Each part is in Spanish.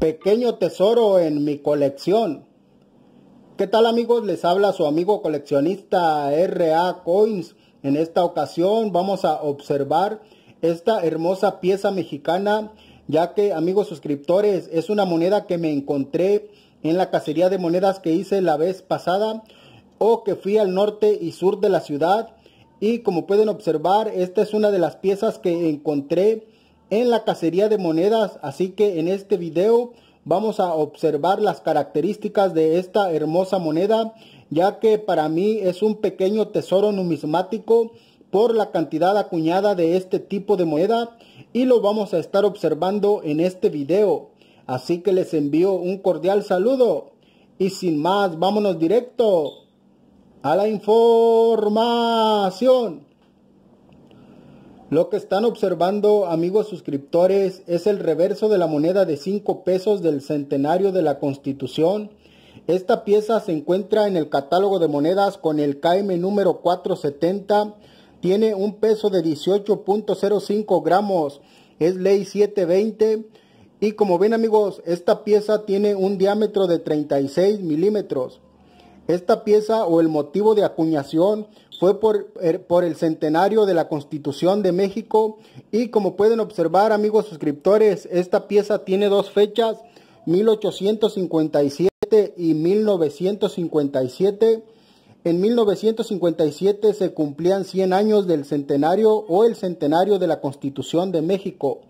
pequeño tesoro en mi colección. ¿Qué tal amigos? Les habla su amigo coleccionista RA Coins. En esta ocasión vamos a observar esta hermosa pieza mexicana, ya que amigos suscriptores, es una moneda que me encontré en la cacería de monedas que hice la vez pasada o que fui al norte y sur de la ciudad. Y como pueden observar, esta es una de las piezas que encontré en la cacería de monedas, así que en este video vamos a observar las características de esta hermosa moneda, ya que para mí es un pequeño tesoro numismático por la cantidad acuñada de este tipo de moneda y lo vamos a estar observando en este video. Así que les envío un cordial saludo y sin más vámonos directo a la información. Lo que están observando, amigos suscriptores, es el reverso de la moneda de 5 pesos del centenario de la Constitución. Esta pieza se encuentra en el catálogo de monedas con el KM número 470. Tiene un peso de 18.05 gramos. Es ley 720. Y como ven amigos, esta pieza tiene un diámetro de 36 milímetros. Esta pieza o el motivo de acuñación fue er, por, el centenario de la Constitución de México y como pueden observar amigos suscriptores, esta pieza tiene dos fechas, 1857 y 1957. En 1957 se cumplían 100 años del centenario o el centenario de la Constitución de México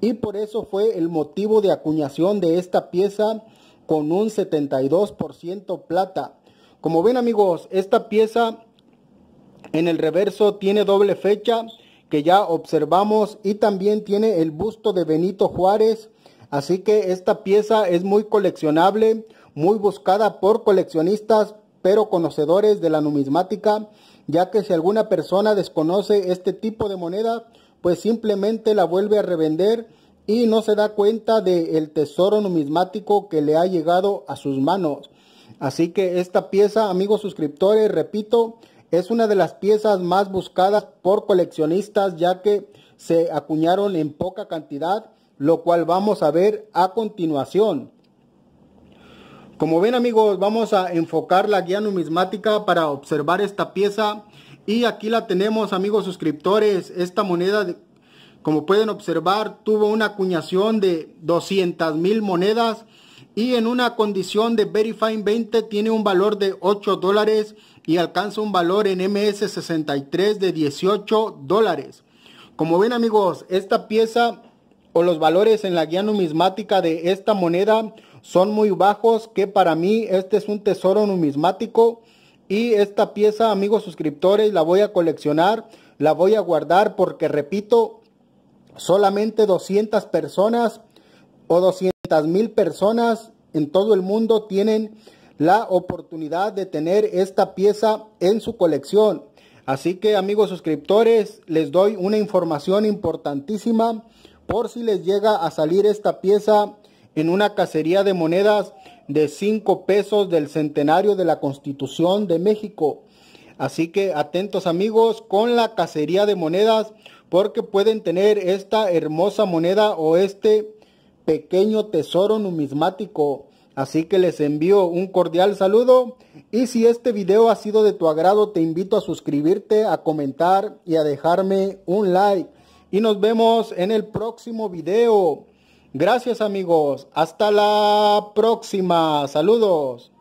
y por eso fue el motivo de acuñación de esta pieza con un 72% plata. Como ven amigos, esta pieza en el reverso tiene doble fecha que ya observamos y también tiene el busto de Benito Juárez. Así que esta pieza es muy coleccionable, muy buscada por coleccionistas, pero conocedores de la numismática, ya que si alguna persona desconoce este tipo de moneda, pues simplemente la vuelve a revender y no se da cuenta del tesoro numismático que le ha llegado a sus manos. Así que esta pieza, amigos suscriptores, repito, es una de las piezas más buscadas por coleccionistas ya que se acuñaron en poca cantidad, lo cual vamos a ver a continuación. Como ven amigos, vamos a enfocar la guía numismática para observar esta pieza. Y aquí la tenemos amigos suscriptores. Esta moneda, como pueden observar, tuvo una acuñación de 200 mil monedas y en una condición de verifying 20 tiene un valor de 8 dólares y alcanza un valor en MS63 de 18 dólares. Como ven amigos, esta pieza o los valores en la guía numismática de esta moneda son muy bajos que para mí este es un tesoro numismático y esta pieza amigos suscriptores la voy a coleccionar, la voy a guardar porque repito, solamente 200 personas o 200 mil personas en todo el mundo tienen la oportunidad de tener esta pieza en su colección. Así que amigos suscriptores, les doy una información importantísima por si les llega a salir esta pieza en una cacería de monedas de 5 pesos del centenario de la Constitución de México. Así que atentos amigos con la cacería de monedas porque pueden tener esta hermosa moneda o este pequeño tesoro numismático. Así que les envío un cordial saludo y si este video ha sido de tu agrado te invito a suscribirte, a comentar y a dejarme un like. Y nos vemos en el próximo video. Gracias amigos. Hasta la próxima. Saludos.